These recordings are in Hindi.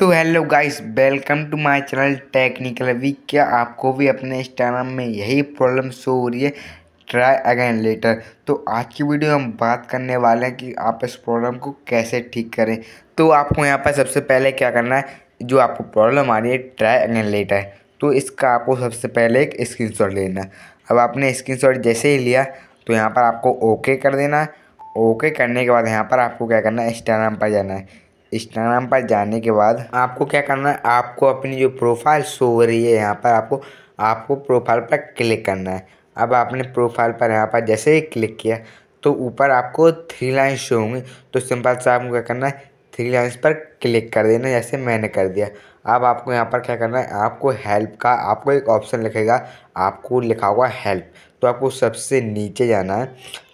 तो hello guys welcome to my channel technical we क्या आपको भी अपने इंस्टाग्राम में यही प्रॉब्लम शो हो रही है ट्राई अगेन लेटर तो आज की वीडियो हम बात करने वाले हैं कि आप इस प्रॉब्लम को कैसे ठीक करें तो आपको यहाँ पर सबसे पहले क्या करना है जो आपको प्रॉब्लम आ रही है ट्राई अगेन लेटर तो इसका आपको सबसे पहले एक स्क्रीन लेना अब आपने स्क्रीन जैसे ही लिया तो यहाँ पर आपको ओके कर देना ओके करने के बाद यहाँ पर आपको क्या करना है इंस्टाग्राम पर जाना है इंस्टाग्राम पर जाने के बाद आपको क्या करना है आपको अपनी जो प्रोफाइल शो हो रही है यहाँ पर आपको आपको प्रोफाइल पर क्लिक करना है अब आपने प्रोफाइल पर यहाँ पर जैसे ही क्लिक किया तो ऊपर आपको थ्री लाइन शो होंगी तो सिंपल से आपको क्या करना है थ्री लाइन्स पर क्लिक कर देना जैसे मैंने कर दिया अब आपको यहाँ पर क्या करना है आपको हेल्प का आपको एक ऑप्शन लिखेगा आपको लिखा हुआ हेल्प तो आपको सबसे नीचे जाना है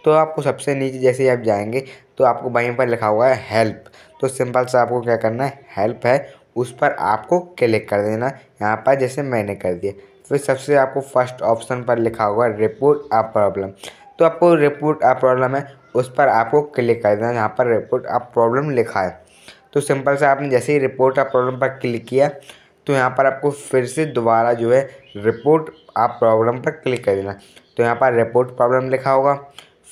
तो आपको सबसे नीचे जैसे ही आप जाएंगे तो आपको वहीं पर लिखा हुआ है हेल्प तो सिंपल सा आपको क्या करना है हेल्प है उस पर आपको क्लिक कर देना यहाँ पर जैसे मैंने कर दिया फिर सबसे आपको फर्स्ट ऑप्शन पर लिखा हुआ रिपोर्ट आ प्रॉब्लम तो आपको रिपोर्ट आ प्रॉब्लम है उस पर आपको क्लिक कर देना यहाँ पर रिपोर्ट आ प्रॉब्लम लिखा है तो सिंपल सा आपने जैसे ही रिपोर्ट आप प्रॉब्लम पर क्लिक किया तो यहाँ पर आपको फिर से दोबारा जो है रिपोर्ट आप प्रॉब्लम पर क्लिक कर देना तो यहाँ पर रिपोर्ट प्रॉब्लम लिखा होगा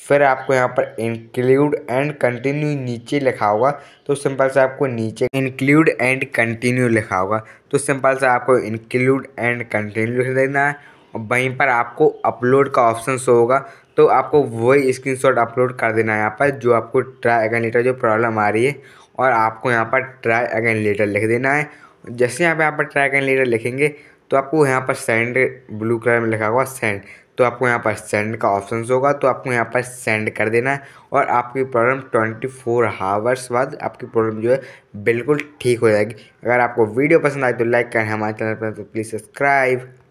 फिर आपको यहाँ पर इंक्लूड एंड कंटिन्यू नीचे लिखा होगा तो सिंपल से आपको नीचे इंक्लूड एंड कंटिन्यू लिखा होगा तो सिंपल से आपको इंक्लूड एंड कंटिन्यू लिख देना है और वहीं पर आपको अपलोड का ऑप्शन शो होगा तो आपको वही स्क्रीन अपलोड कर देना है यहाँ पर जो आपको ट्राई अगेन लेटर जो प्रॉब्लम आ रही है और आपको यहाँ पर ट्राई अगेन लेटर लिख देना है जैसे यहाँ पर पर ट्राई अगेन लेटर लिखेंगे तो आपको यहाँ पर सेंड ब्लू कलर में लिखा हुआ सेंड तो आपको यहाँ पर सेंड का ऑप्शन होगा तो आपको यहाँ पर सेंड कर देना है और आपकी प्रॉब्लम ट्वेंटी फोर हावर्स बाद आपकी प्रॉब्लम जो है बिल्कुल ठीक हो जाएगी अगर आपको वीडियो पसंद आए तो लाइक करें हमारे चैनल पर तो प्लीज़ सब्सक्राइब